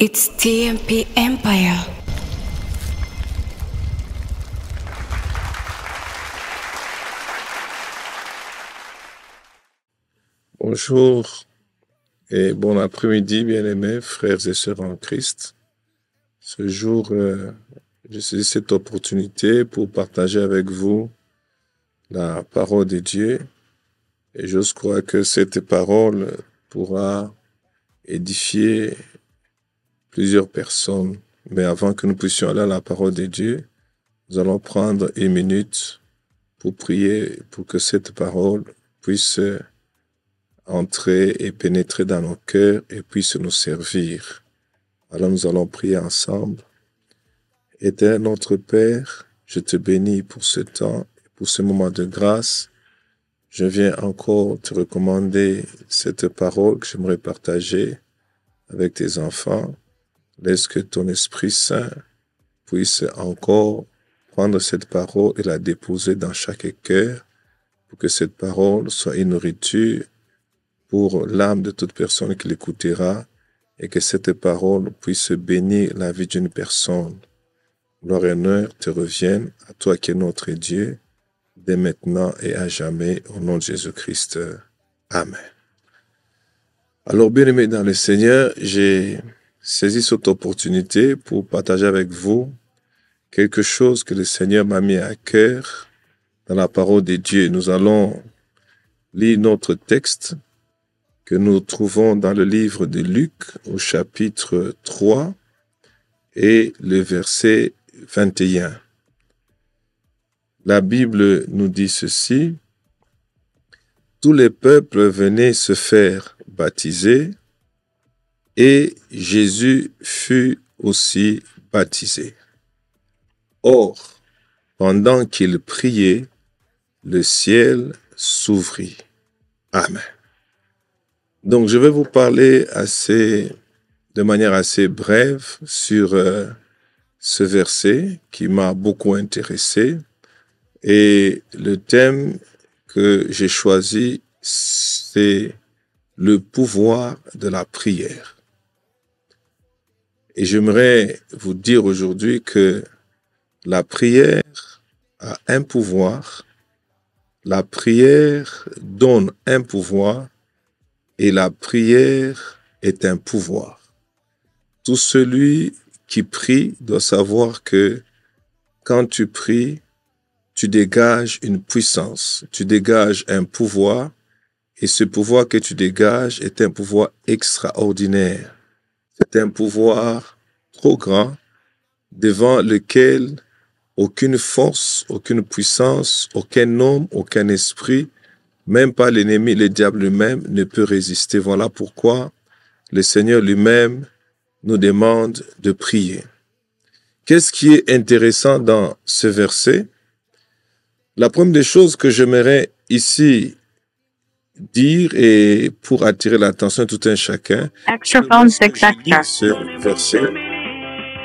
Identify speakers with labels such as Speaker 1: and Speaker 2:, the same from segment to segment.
Speaker 1: It's TMP Empire. Bonjour et bon après-midi, bien-aimés, frères et sœurs en Christ. Ce jour, euh, je saisis cette opportunité pour partager avec vous la parole de Dieu. Et je crois que cette parole pourra édifier plusieurs personnes. Mais avant que nous puissions aller à la parole de Dieu, nous allons prendre une minute pour prier pour que cette parole puisse entrer et pénétrer dans nos cœurs et puisse nous servir. Alors nous allons prier ensemble. Éternel notre Père, je te bénis pour ce temps et pour ce moment de grâce. Je viens encore te recommander cette parole que j'aimerais partager avec tes enfants. Laisse que ton Esprit Saint puisse encore prendre cette parole et la déposer dans chaque cœur pour que cette parole soit une nourriture pour l'âme de toute personne qui l'écoutera et que cette parole puisse bénir la vie d'une personne. Gloire et honneur te reviennent à toi qui es notre Dieu, dès maintenant et à jamais, au nom de Jésus-Christ. Amen. Alors, bien aimé dans le Seigneur, j'ai saisis cette opportunité pour partager avec vous quelque chose que le Seigneur m'a mis à cœur dans la parole de Dieu. Nous allons lire notre texte que nous trouvons dans le livre de Luc au chapitre 3 et le verset 21. La Bible nous dit ceci. Tous les peuples venaient se faire baptiser et Jésus fut aussi baptisé. Or, pendant qu'il priait, le ciel s'ouvrit. Amen. Donc, je vais vous parler assez, de manière assez brève sur euh, ce verset qui m'a beaucoup intéressé. Et le thème que j'ai choisi, c'est le pouvoir de la prière. Et j'aimerais vous dire aujourd'hui que la prière a un pouvoir, la prière donne un pouvoir et la prière est un pouvoir. Tout celui qui prie doit savoir que quand tu pries, tu dégages une puissance, tu dégages un pouvoir et ce pouvoir que tu dégages est un pouvoir extraordinaire. C'est un pouvoir trop grand devant lequel aucune force, aucune puissance, aucun homme, aucun esprit, même pas l'ennemi, le diable lui-même ne peut résister. Voilà pourquoi le Seigneur lui-même nous demande de prier. Qu'est-ce qui est intéressant dans ce verset La première des choses que j'aimerais ici dire et pour attirer l'attention de tout un chacun. Extraphone verset,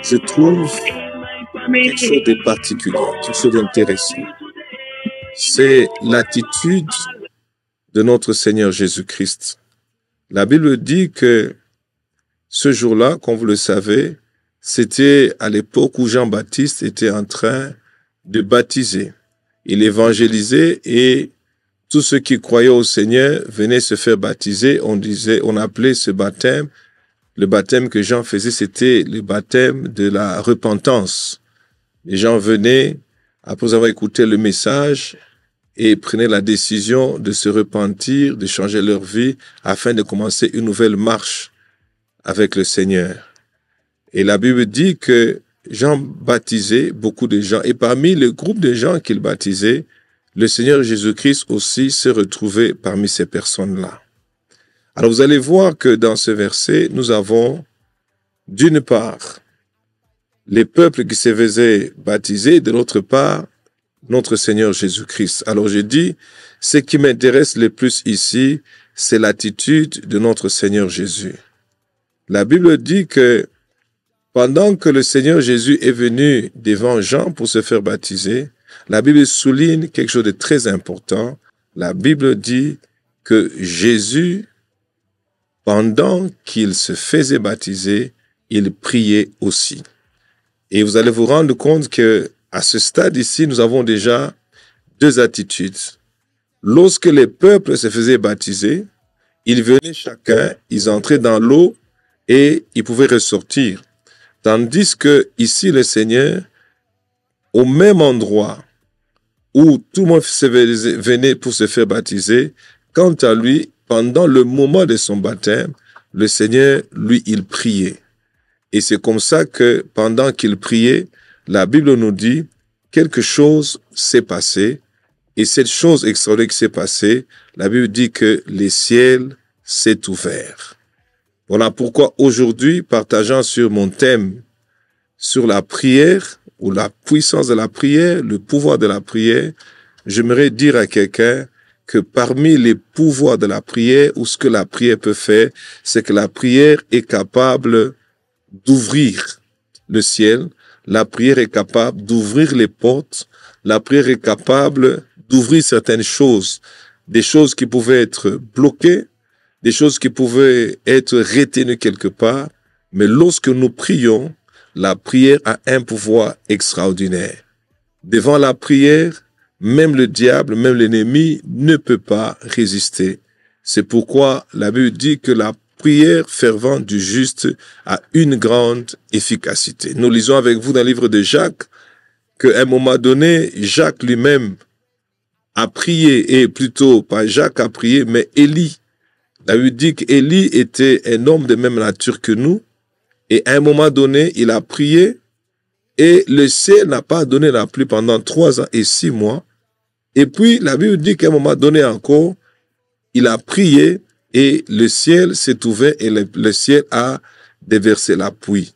Speaker 1: je trouve quelque chose de particulier, quelque chose d'intéressant. C'est l'attitude de notre Seigneur Jésus-Christ. La Bible dit que ce jour-là, comme vous le savez, c'était à l'époque où Jean-Baptiste était en train de baptiser. Il évangélisait et tous ceux qui croyaient au Seigneur venaient se faire baptiser. On disait, on appelait ce baptême, le baptême que Jean faisait, c'était le baptême de la repentance. Les gens venaient, après avoir écouté le message, et prenaient la décision de se repentir, de changer leur vie, afin de commencer une nouvelle marche avec le Seigneur. Et la Bible dit que Jean baptisait beaucoup de gens, et parmi le groupe de gens qu'il baptisait, le Seigneur Jésus-Christ aussi s'est retrouvé parmi ces personnes-là. Alors vous allez voir que dans ce verset, nous avons d'une part les peuples qui se faisaient baptiser, de l'autre part notre Seigneur Jésus-Christ. Alors je dis, ce qui m'intéresse le plus ici, c'est l'attitude de notre Seigneur Jésus. La Bible dit que pendant que le Seigneur Jésus est venu devant Jean pour se faire baptiser, la Bible souligne quelque chose de très important. La Bible dit que Jésus, pendant qu'il se faisait baptiser, il priait aussi. Et vous allez vous rendre compte que à ce stade ici, nous avons déjà deux attitudes. Lorsque les peuples se faisaient baptiser, ils venaient chacun, ils entraient dans l'eau et ils pouvaient ressortir. Tandis que ici, le Seigneur, au même endroit, où tout le monde venait pour se faire baptiser, quant à lui, pendant le moment de son baptême, le Seigneur, lui, il priait. Et c'est comme ça que pendant qu'il priait, la Bible nous dit, quelque chose s'est passé. Et cette chose extraordinaire qui s'est passée, la Bible dit que les ciels s'est ouvert. Voilà pourquoi aujourd'hui, partageant sur mon thème, sur la prière, ou la puissance de la prière, le pouvoir de la prière, j'aimerais dire à quelqu'un que parmi les pouvoirs de la prière ou ce que la prière peut faire, c'est que la prière est capable d'ouvrir le ciel, la prière est capable d'ouvrir les portes, la prière est capable d'ouvrir certaines choses, des choses qui pouvaient être bloquées, des choses qui pouvaient être retenues quelque part, mais lorsque nous prions, la prière a un pouvoir extraordinaire. Devant la prière, même le diable, même l'ennemi ne peut pas résister. C'est pourquoi la Bible dit que la prière fervente du juste a une grande efficacité. Nous lisons avec vous dans le livre de Jacques qu'à un moment donné, Jacques lui-même a prié, et plutôt pas Jacques a prié, mais Élie. La Bible dit qu'Élie était un homme de même nature que nous, et à un moment donné, il a prié et le ciel n'a pas donné la pluie pendant trois ans et six mois. Et puis, la Bible dit qu'à un moment donné encore, il a prié et le ciel s'est ouvert et le, le, ciel a déversé la pluie.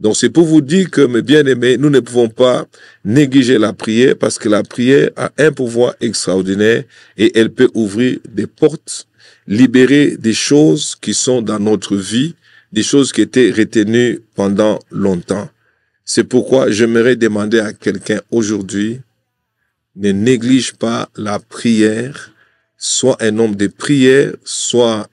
Speaker 1: Donc, c'est pour vous dire que, mes bien-aimés, nous ne pouvons pas négliger la prière parce que la prière a un pouvoir extraordinaire et elle peut ouvrir des portes, libérer des choses qui sont dans notre vie des choses qui étaient retenues pendant longtemps. C'est pourquoi j'aimerais demander à quelqu'un aujourd'hui, ne néglige pas la prière, soit un homme de prière, soit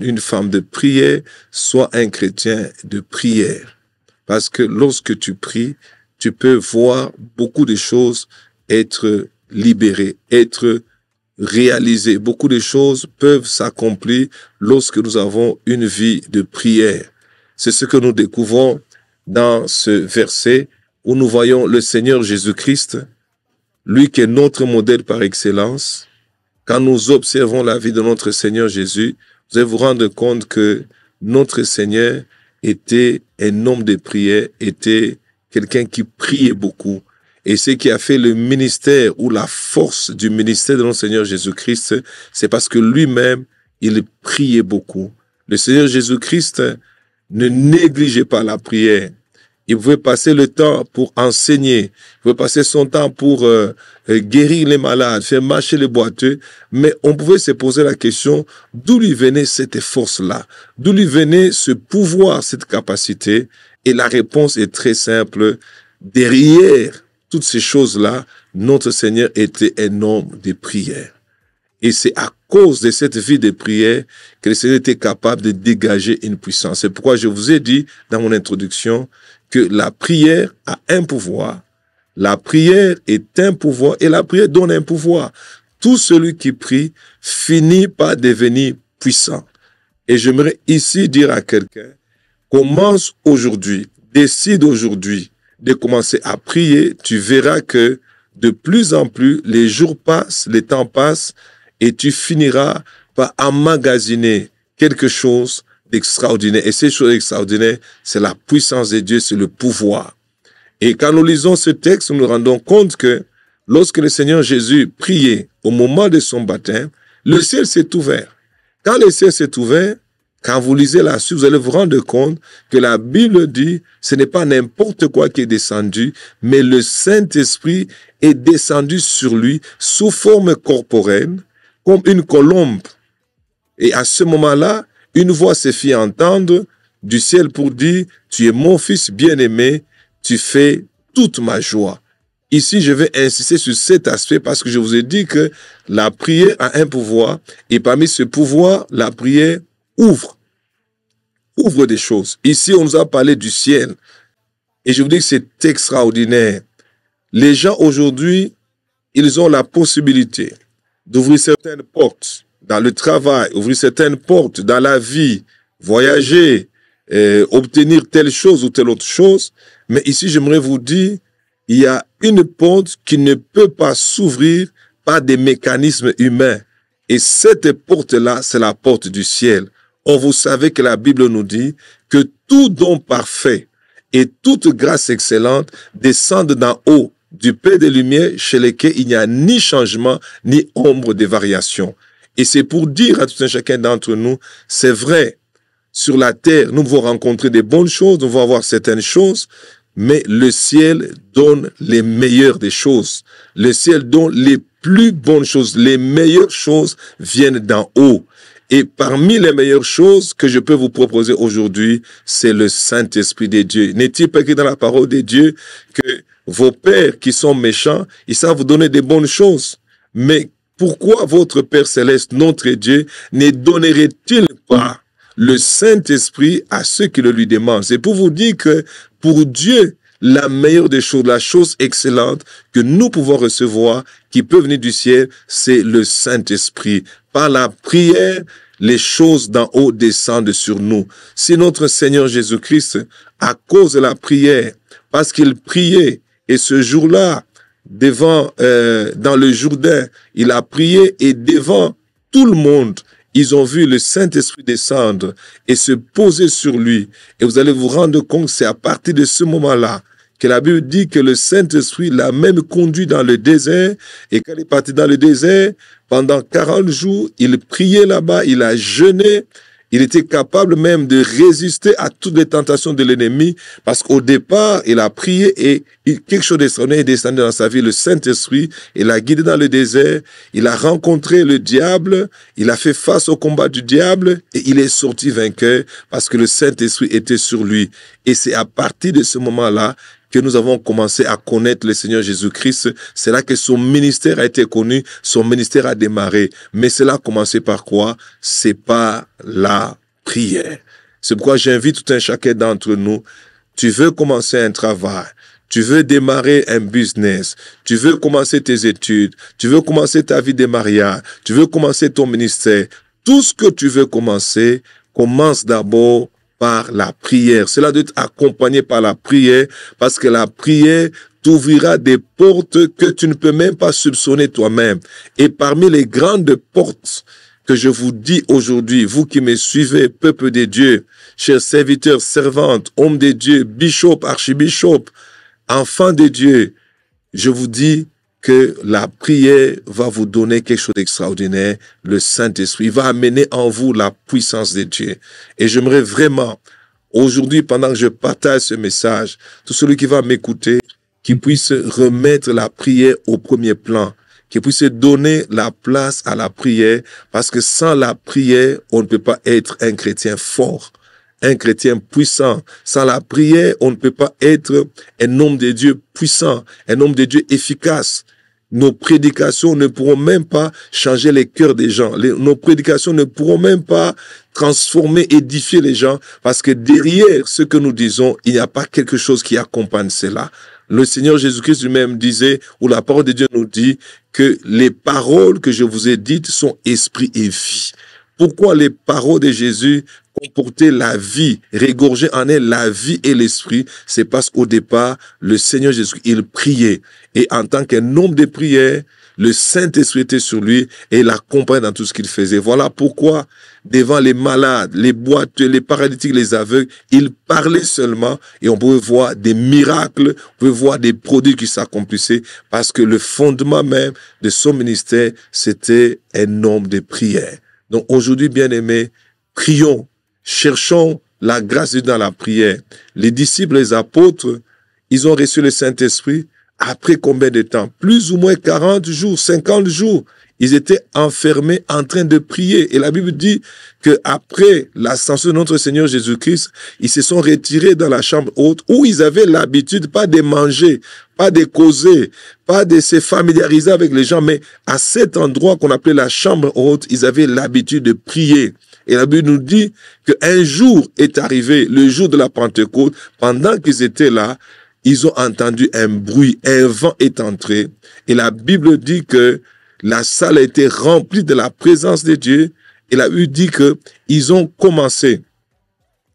Speaker 1: une femme de prière, soit un chrétien de prière. Parce que lorsque tu pries, tu peux voir beaucoup de choses être libérées, être réaliser. beaucoup de choses peuvent s'accomplir lorsque nous avons une vie de prière. C'est ce que nous découvrons dans ce verset où nous voyons le Seigneur Jésus-Christ, lui qui est notre modèle par excellence. Quand nous observons la vie de notre Seigneur Jésus, vous allez vous rendre compte que notre Seigneur était un homme de prière, était quelqu'un qui priait beaucoup, et ce qui a fait le ministère ou la force du ministère de notre Seigneur Jésus-Christ, c'est parce que lui-même, il priait beaucoup. Le Seigneur Jésus-Christ ne négligeait pas la prière. Il pouvait passer le temps pour enseigner, il pouvait passer son temps pour euh, euh, guérir les malades, faire marcher les boiteux, mais on pouvait se poser la question d'où lui venait cette force-là, d'où lui venait ce pouvoir, cette capacité, et la réponse est très simple. Derrière toutes ces choses-là, notre Seigneur était un homme de prière. Et c'est à cause de cette vie de prière que le Seigneur était capable de dégager une puissance. C'est pourquoi je vous ai dit dans mon introduction que la prière a un pouvoir. La prière est un pouvoir et la prière donne un pouvoir. Tout celui qui prie finit par devenir puissant. Et j'aimerais ici dire à quelqu'un, commence aujourd'hui, décide aujourd'hui de commencer à prier, tu verras que de plus en plus, les jours passent, les temps passent, et tu finiras par emmagasiner quelque chose d'extraordinaire. Et ces choses extraordinaires, c'est la puissance de Dieu, c'est le pouvoir. Et quand nous lisons ce texte, nous nous rendons compte que lorsque le Seigneur Jésus priait au moment de son baptême, le ciel s'est ouvert. Quand le ciel s'est ouvert, quand vous lisez là-dessus, vous allez vous rendre compte que la Bible dit, ce n'est pas n'importe quoi qui est descendu, mais le Saint-Esprit est descendu sur lui sous forme corporelle, comme une colombe. Et à ce moment-là, une voix se fit entendre du ciel pour dire, tu es mon fils bien-aimé, tu fais toute ma joie. Ici, je vais insister sur cet aspect parce que je vous ai dit que la prière a un pouvoir et parmi ce pouvoir, la prière Ouvre. Ouvre des choses. Ici, on nous a parlé du ciel. Et je vous dis que c'est extraordinaire. Les gens aujourd'hui, ils ont la possibilité d'ouvrir certaines portes dans le travail, ouvrir certaines portes dans la vie, voyager, euh, obtenir telle chose ou telle autre chose. Mais ici, j'aimerais vous dire, il y a une porte qui ne peut pas s'ouvrir par des mécanismes humains. Et cette porte-là, c'est la porte du ciel. On vous savez que la Bible nous dit que tout don parfait et toute grâce excellente descendent d'en haut du Père des Lumières chez lesquels il n'y a ni changement ni ombre de variation. Et c'est pour dire à tout un chacun d'entre nous, c'est vrai, sur la terre, nous pouvons rencontrer des bonnes choses, nous pouvons avoir certaines choses, mais le ciel donne les meilleures des choses. Le ciel donne les plus bonnes choses, les meilleures choses viennent d'en haut. Et parmi les meilleures choses que je peux vous proposer aujourd'hui, c'est le Saint-Esprit des dieux. N'est-il pas écrit dans la parole des dieux que vos pères qui sont méchants, ils savent vous donner des bonnes choses. Mais pourquoi votre Père céleste, notre Dieu, ne donnerait-il pas le Saint-Esprit à ceux qui le lui demandent? C'est pour vous dire que pour Dieu, la meilleure des choses, la chose excellente que nous pouvons recevoir, qui peut venir du ciel, c'est le Saint-Esprit. Par la prière, les choses d'en haut descendent sur nous. C'est notre Seigneur Jésus-Christ, à cause de la prière, parce qu'il priait, et ce jour-là, devant, euh, dans le Jourdain, il a prié et devant tout le monde, ils ont vu le Saint-Esprit descendre et se poser sur lui. Et vous allez vous rendre compte, c'est à partir de ce moment-là que la Bible dit que le Saint-Esprit l'a même conduit dans le désert, et qu'elle est parti dans le désert, pendant 40 jours, il priait là-bas, il a jeûné, il était capable même de résister à toutes les tentations de l'ennemi, parce qu'au départ, il a prié et quelque chose d'extraordinaire est descendu dans sa vie, le Saint-Esprit, il l'a guidé dans le désert, il a rencontré le diable, il a fait face au combat du diable, et il est sorti vainqueur, parce que le Saint-Esprit était sur lui. Et c'est à partir de ce moment-là que nous avons commencé à connaître le Seigneur Jésus-Christ, c'est là que son ministère a été connu, son ministère a démarré. Mais cela a commencé par quoi C'est par la prière. C'est pourquoi j'invite tout un chacun d'entre nous, tu veux commencer un travail, tu veux démarrer un business, tu veux commencer tes études, tu veux commencer ta vie de mariage, tu veux commencer ton ministère, tout ce que tu veux commencer, commence d'abord par la prière. Cela doit être accompagné par la prière parce que la prière t'ouvrira des portes que tu ne peux même pas soupçonner toi-même. Et parmi les grandes portes que je vous dis aujourd'hui, vous qui me suivez, peuple des dieux, chers serviteurs, servantes, hommes de Dieu, bishop, archibishop, enfants de Dieu, je vous dis, que la prière va vous donner quelque chose d'extraordinaire. Le Saint-Esprit va amener en vous la puissance de Dieu. Et j'aimerais vraiment, aujourd'hui, pendant que je partage ce message, tout celui qui va m'écouter, qui puisse remettre la prière au premier plan, qui puisse donner la place à la prière, parce que sans la prière, on ne peut pas être un chrétien fort, un chrétien puissant. Sans la prière, on ne peut pas être un homme de Dieu puissant, un homme de Dieu efficace nos prédications ne pourront même pas changer les cœurs des gens. nos prédications ne pourront même pas transformer, édifier les gens, parce que derrière ce que nous disons, il n'y a pas quelque chose qui accompagne cela. Le Seigneur Jésus-Christ lui-même disait, ou la parole de Dieu nous dit, que les paroles que je vous ai dites sont esprit et vie. Pourquoi les paroles de Jésus comportaient la vie, régorgeaient en elle la vie et l'esprit C'est parce qu'au départ, le Seigneur Jésus, il priait. Et en tant qu'un homme de prière, le Saint-Esprit était sur lui et l'accompagnait dans tout ce qu'il faisait. Voilà pourquoi, devant les malades, les boiteux, les paralytiques, les aveugles, il parlait seulement et on pouvait voir des miracles, on pouvait voir des produits qui s'accomplissaient parce que le fondement même de son ministère, c'était un homme de prière. Donc aujourd'hui, bien-aimés, prions, cherchons la grâce dans la prière. Les disciples, les apôtres, ils ont reçu le Saint-Esprit après combien de temps Plus ou moins 40 jours, 50 jours. Ils étaient enfermés en train de prier. Et la Bible dit que après l'ascension de notre Seigneur Jésus-Christ, ils se sont retirés dans la chambre haute où ils avaient l'habitude pas de manger, pas de causer, pas de se familiariser avec les gens, mais à cet endroit qu'on appelait la chambre haute, ils avaient l'habitude de prier. Et la Bible nous dit qu'un jour est arrivé, le jour de la Pentecôte, pendant qu'ils étaient là, ils ont entendu un bruit, un vent est entré. Et la Bible dit que la salle a été remplie de la présence de Dieu. Et la Bible dit que ils ont commencé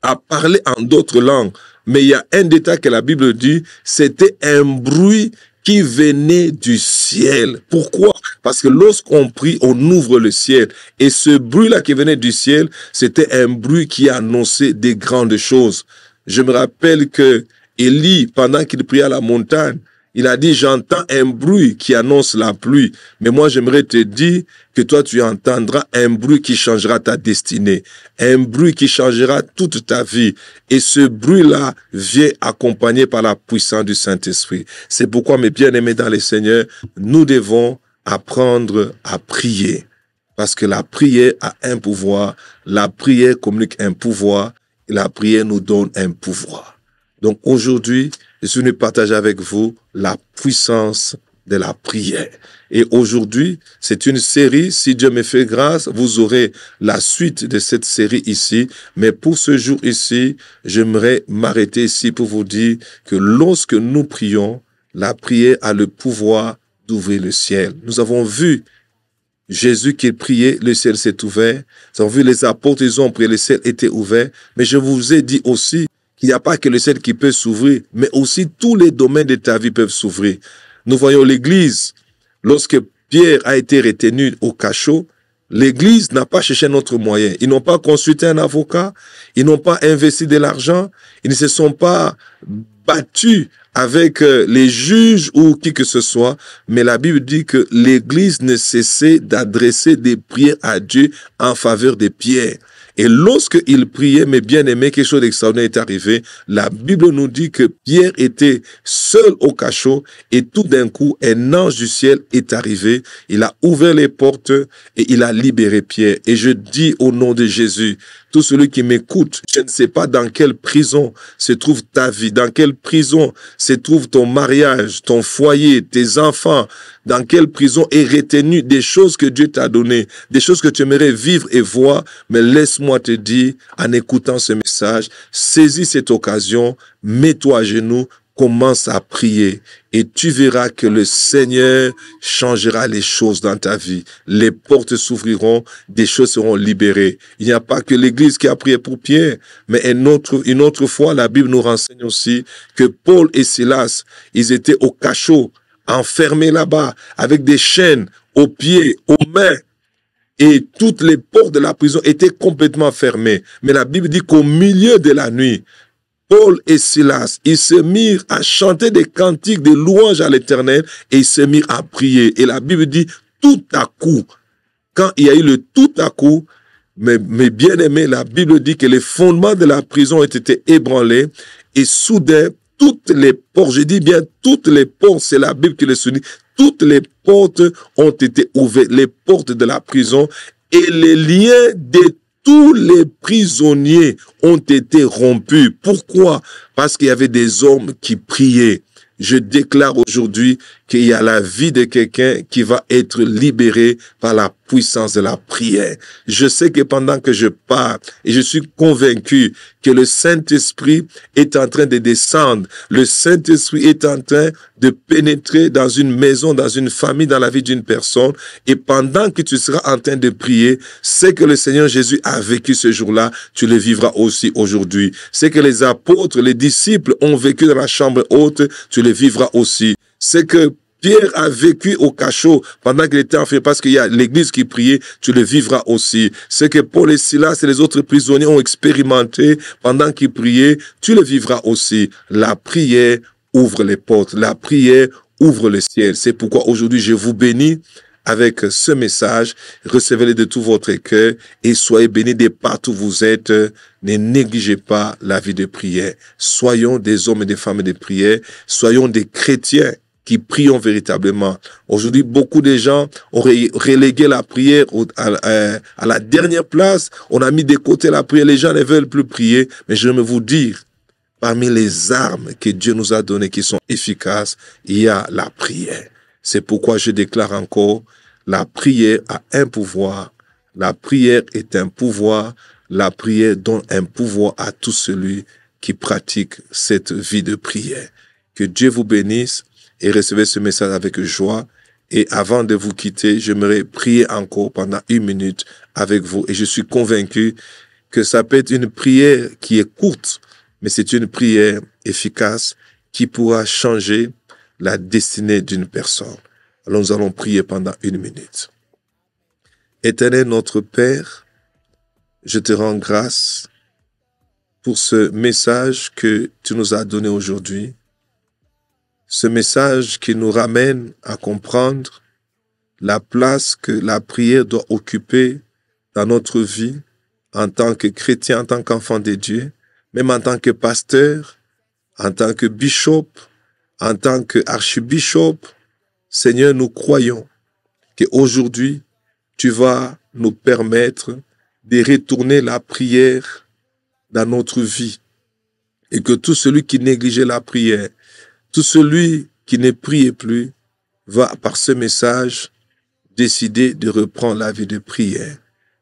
Speaker 1: à parler en d'autres langues. Mais il y a un détail que la Bible dit, c'était un bruit qui venait du ciel. Pourquoi Parce que lorsqu'on prie, on ouvre le ciel. Et ce bruit-là qui venait du ciel, c'était un bruit qui annonçait des grandes choses. Je me rappelle que Élie, pendant qu'il priait à la montagne, il a dit, j'entends un bruit qui annonce la pluie, mais moi j'aimerais te dire que toi tu entendras un bruit qui changera ta destinée, un bruit qui changera toute ta vie. Et ce bruit-là vient accompagné par la puissance du Saint-Esprit. C'est pourquoi, mes bien-aimés dans les Seigneurs, nous devons apprendre à prier. Parce que la prière a un pouvoir, la prière communique un pouvoir, et la prière nous donne un pouvoir. Donc aujourd'hui, je ne partager avec vous la puissance de la prière. Et aujourd'hui, c'est une série, si Dieu me fait grâce, vous aurez la suite de cette série ici. Mais pour ce jour ici, j'aimerais m'arrêter ici pour vous dire que lorsque nous prions, la prière a le pouvoir d'ouvrir le ciel. Nous avons vu Jésus qui priait, le ciel s'est ouvert. Nous avons vu les apôtres, ils ont prié, le ciel était ouvert. Mais je vous ai dit aussi il n'y a pas que le ciel qui peut s'ouvrir, mais aussi tous les domaines de ta vie peuvent s'ouvrir. Nous voyons l'Église, lorsque Pierre a été retenu au cachot, L'Église n'a pas cherché autre moyen. Ils n'ont pas consulté un avocat, ils n'ont pas investi de l'argent, ils ne se sont pas battus avec euh, les juges ou qui que ce soit, mais la Bible dit que l'Église ne cessait d'adresser des prières à Dieu en faveur de Pierre. Et lorsqu'il priait, mes bien-aimés, quelque chose d'extraordinaire est arrivé. La Bible nous dit que Pierre était seul au cachot et tout d'un coup, un ange du ciel est arrivé. Il a ouvert les portes et il a libéré Pierre. Et je dis au nom de Jésus, tout celui qui m'écoute, je ne sais pas dans quelle prison se trouve ta vie, dans quelle prison se trouve ton mariage, ton foyer, tes enfants, dans quelle prison est retenu des choses que Dieu t'a données, des choses que tu aimerais vivre et voir. Mais laisse-moi te dire, en écoutant ce message, saisis cette occasion, mets-toi à genoux, commence à prier et tu verras que le Seigneur changera les choses dans ta vie. Les portes s'ouvriront, des choses seront libérées. Il n'y a pas que l'Église qui a prié pour Pierre, mais une autre, une autre fois, la Bible nous renseigne aussi que Paul et Silas, ils étaient au cachot, enfermés là-bas, avec des chaînes aux pieds, aux mains. Et toutes les portes de la prison étaient complètement fermées. Mais la Bible dit qu'au milieu de la nuit, Paul et Silas, ils se mirent à chanter des cantiques de louanges à l'éternel et ils se mirent à prier. Et la Bible dit tout à coup. Quand il y a eu le tout à coup, mes bien aimés la Bible dit que les fondements de la prison ont été ébranlés et soudain, toutes les portes, je dis bien toutes les portes, c'est la Bible qui le souligne, toutes les portes ont été ouvertes, les portes de la prison et les liens des tous les prisonniers ont été rompus. Pourquoi Parce qu'il y avait des hommes qui priaient. Je déclare aujourd'hui qu'il y a la vie de quelqu'un qui va être libéré par la puissance de la prière. Je sais que pendant que je pars, et je suis convaincu que le Saint-Esprit est en train de descendre, le Saint-Esprit est en train de pénétrer dans une maison, dans une famille, dans la vie d'une personne, et pendant que tu seras en train de prier, ce que le Seigneur Jésus a vécu ce jour-là, tu le vivras aussi aujourd'hui. Ce que les apôtres, les disciples ont vécu dans la chambre haute, tu le vivras aussi c'est que Pierre a vécu au cachot pendant qu'il était enfermé, parce qu'il y a l'église qui priait, tu le vivras aussi. Ce que Paul et Silas et les autres prisonniers ont expérimenté pendant qu'ils priaient, tu le vivras aussi. La prière ouvre les portes, la prière ouvre le ciel. C'est pourquoi aujourd'hui je vous bénis avec ce message. Recevez-le de tout votre cœur et soyez bénis de partout où vous êtes. Ne négligez pas la vie de prière. Soyons des hommes et des femmes de prière. Soyons des chrétiens qui prions véritablement. Aujourd'hui, beaucoup de gens ont relégué la prière à, à, la dernière place. On a mis de côté la prière. Les gens ne veulent plus prier. Mais je veux vous dire, parmi les armes que Dieu nous a données qui sont efficaces, il y a la prière. C'est pourquoi je déclare encore, la prière a un pouvoir. La prière est un pouvoir. La prière donne un pouvoir à tout celui qui pratique cette vie de prière. Que Dieu vous bénisse et recevez ce message avec joie. Et avant de vous quitter, j'aimerais prier encore pendant une minute avec vous. Et je suis convaincu que ça peut être une prière qui est courte, mais c'est une prière efficace qui pourra changer la destinée d'une personne. Alors nous allons prier pendant une minute. Éternel notre Père, je te rends grâce pour ce message que tu nous as donné aujourd'hui ce message qui nous ramène à comprendre la place que la prière doit occuper dans notre vie en tant que chrétien, en tant qu'enfant de Dieu, même en tant que pasteur, en tant que bishop, en tant qu'archibishop. Seigneur, nous croyons qu'aujourd'hui, tu vas nous permettre de retourner la prière dans notre vie et que tout celui qui négligeait la prière tout celui qui ne prie plus va par ce message décider de reprendre la vie de prière.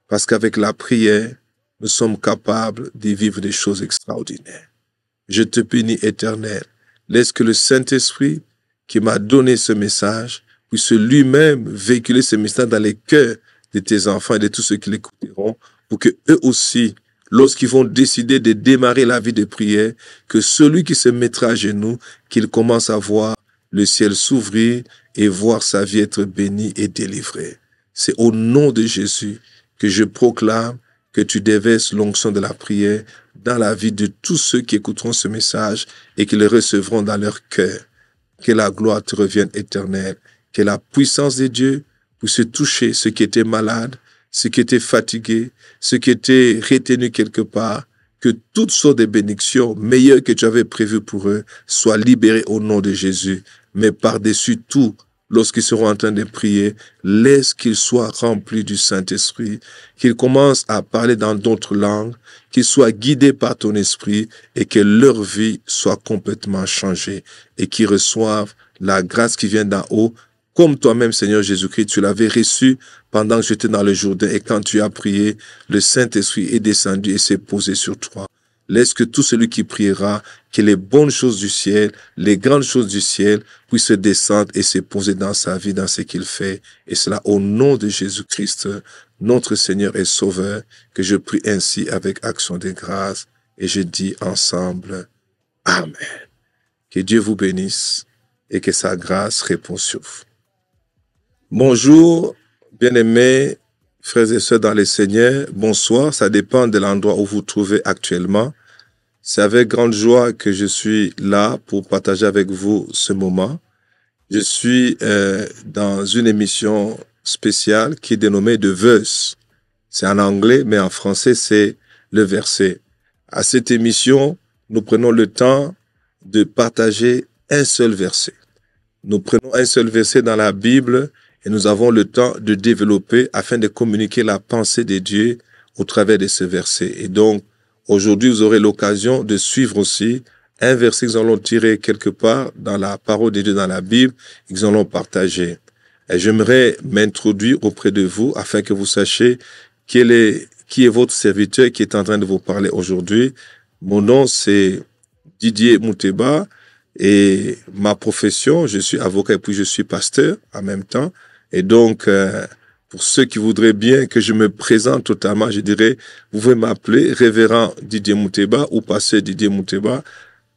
Speaker 1: Parce qu'avec la prière, nous sommes capables de vivre des choses extraordinaires. Je te bénis, éternel. Laisse que le Saint-Esprit qui m'a donné ce message puisse lui-même véhiculer ce message dans les cœurs de tes enfants et de tous ceux qui l'écouteront pour que eux aussi lorsqu'ils vont décider de démarrer la vie de prière, que celui qui se mettra à genoux, qu'il commence à voir le ciel s'ouvrir et voir sa vie être bénie et délivrée. C'est au nom de Jésus que je proclame que tu déverses l'onction de la prière dans la vie de tous ceux qui écouteront ce message et qui le recevront dans leur cœur. Que la gloire te revienne éternelle, que la puissance de Dieu puisse toucher ceux qui étaient malades, ceux qui étaient fatigués, ceux qui étaient retenus quelque part, que toutes sortes de bénédictions meilleures que tu avais prévues pour eux soient libérées au nom de Jésus. Mais par-dessus tout, lorsqu'ils seront en train de prier, laisse qu'ils soient remplis du Saint-Esprit, qu'ils commencent à parler dans d'autres langues, qu'ils soient guidés par ton esprit et que leur vie soit complètement changée et qu'ils reçoivent la grâce qui vient d'en haut comme toi-même, Seigneur Jésus-Christ, tu l'avais reçu pendant que j'étais dans le Jourdain et quand tu as prié, le Saint-Esprit est descendu et s'est posé sur toi. Laisse que tout celui qui priera, que les bonnes choses du ciel, les grandes choses du ciel, puissent descendre et se poser dans sa vie, dans ce qu'il fait. Et cela au nom de Jésus-Christ, notre Seigneur et Sauveur, que je prie ainsi avec action de grâce. Et je dis ensemble, Amen. Que Dieu vous bénisse et que sa grâce réponde sur vous. Bonjour, bien-aimés, frères et sœurs dans les Seigneurs, bonsoir, ça dépend de l'endroit où vous vous trouvez actuellement. C'est avec grande joie que je suis là pour partager avec vous ce moment. Je suis euh, dans une émission spéciale qui est dénommée The Verse. C'est en anglais, mais en français, c'est le verset. À cette émission, nous prenons le temps de partager un seul verset. Nous prenons un seul verset dans la Bible et nous avons le temps de développer afin de communiquer la pensée de Dieu au travers de ce verset. Et donc, aujourd'hui, vous aurez l'occasion de suivre aussi un verset nous allons tirer quelque part dans la parole de Dieu dans la Bible, que nous allons partager. Et j'aimerais m'introduire auprès de vous afin que vous sachiez est, qui est votre serviteur qui est en train de vous parler aujourd'hui. Mon nom, c'est Didier Mouteba et ma profession, je suis avocat et puis je suis pasteur en même temps. Et donc, euh, pour ceux qui voudraient bien que je me présente totalement, je dirais, vous pouvez m'appeler révérend Didier Mouteba ou Pasteur Didier Mouteba,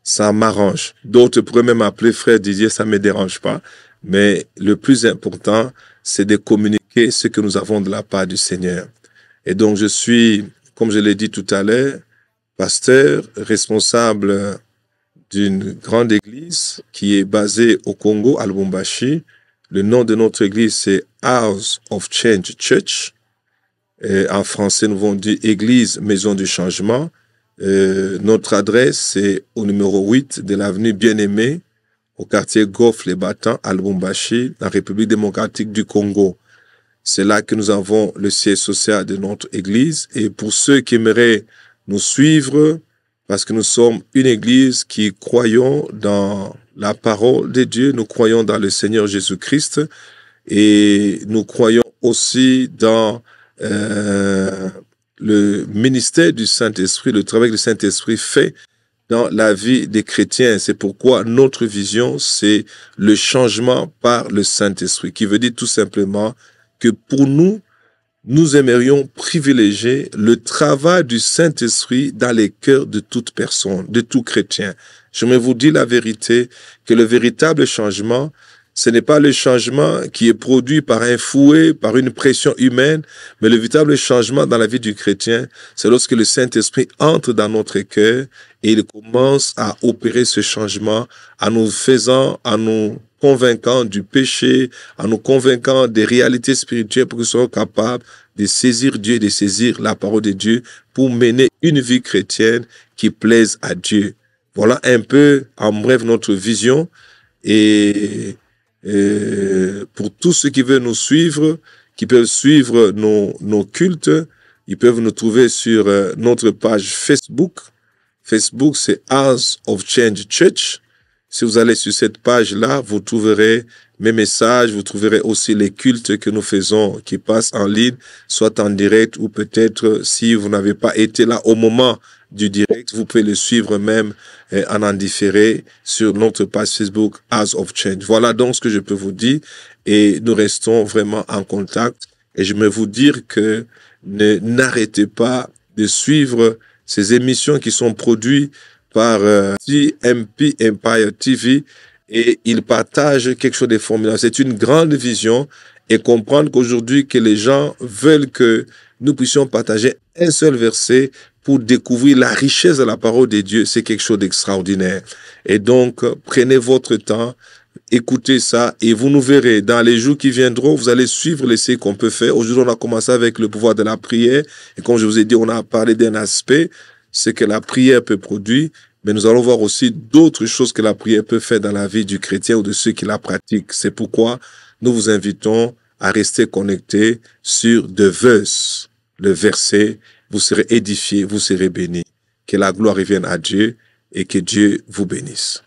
Speaker 1: ça m'arrange. D'autres pourraient même m'appeler frère Didier, ça ne me dérange pas. Mais le plus important, c'est de communiquer ce que nous avons de la part du Seigneur. Et donc, je suis, comme je l'ai dit tout à l'heure, pasteur, responsable d'une grande église qui est basée au Congo, à Lubumbashi, le nom de notre église, c'est House of Change Church. Et en français, nous avons dit Église Maison du Changement. Euh, notre adresse, c'est au numéro 8 de l'avenue Bien-Aimé, au quartier Goff les battants à Lubumbashi, la République démocratique du Congo. C'est là que nous avons le siège social de notre Église. Et pour ceux qui aimeraient nous suivre, parce que nous sommes une Église qui croyons dans la parole de Dieu. Nous croyons dans le Seigneur Jésus-Christ et nous croyons aussi dans euh, le ministère du Saint-Esprit, le travail du Saint-Esprit fait dans la vie des chrétiens. C'est pourquoi notre vision, c'est le changement par le Saint-Esprit, qui veut dire tout simplement que pour nous, nous aimerions privilégier le travail du Saint-Esprit dans les cœurs de toute personne, de tout chrétien. Je me vous dis la vérité, que le véritable changement, ce n'est pas le changement qui est produit par un fouet, par une pression humaine, mais le véritable changement dans la vie du chrétien, c'est lorsque le Saint-Esprit entre dans notre cœur et il commence à opérer ce changement en nous faisant, en nous convaincant du péché, en nous convaincant des réalités spirituelles pour que nous soyons capables de saisir Dieu, de saisir la parole de Dieu pour mener une vie chrétienne qui plaise à Dieu. Voilà un peu, en bref, notre vision. Et, euh, pour tous ceux qui veulent nous suivre, qui peuvent suivre nos, nos cultes, ils peuvent nous trouver sur euh, notre page Facebook. Facebook, c'est House of Change Church. Si vous allez sur cette page-là, vous trouverez mes messages, vous trouverez aussi les cultes que nous faisons qui passent en ligne, soit en direct ou peut-être si vous n'avez pas été là au moment du direct, vous pouvez les suivre même eh, en indifféré différé sur notre page Facebook As of Change. Voilà donc ce que je peux vous dire et nous restons vraiment en contact et je veux vous dire que ne n'arrêtez pas de suivre ces émissions qui sont produites par euh, TMP Empire TV et il partage quelque chose de formidable. C'est une grande vision et comprendre qu'aujourd'hui que les gens veulent que nous puissions partager un seul verset pour découvrir la richesse de la parole de Dieu, c'est quelque chose d'extraordinaire. Et donc, prenez votre temps, écoutez ça et vous nous verrez. Dans les jours qui viendront, vous allez suivre les l'essai qu'on peut faire. Aujourd'hui, on a commencé avec le pouvoir de la prière. Et comme je vous ai dit, on a parlé d'un aspect ce que la prière peut produire, mais nous allons voir aussi d'autres choses que la prière peut faire dans la vie du chrétien ou de ceux qui la pratiquent. C'est pourquoi nous vous invitons à rester connectés sur de le verset. Vous serez édifiés, vous serez bénis. Que la gloire revienne à Dieu et que Dieu vous bénisse.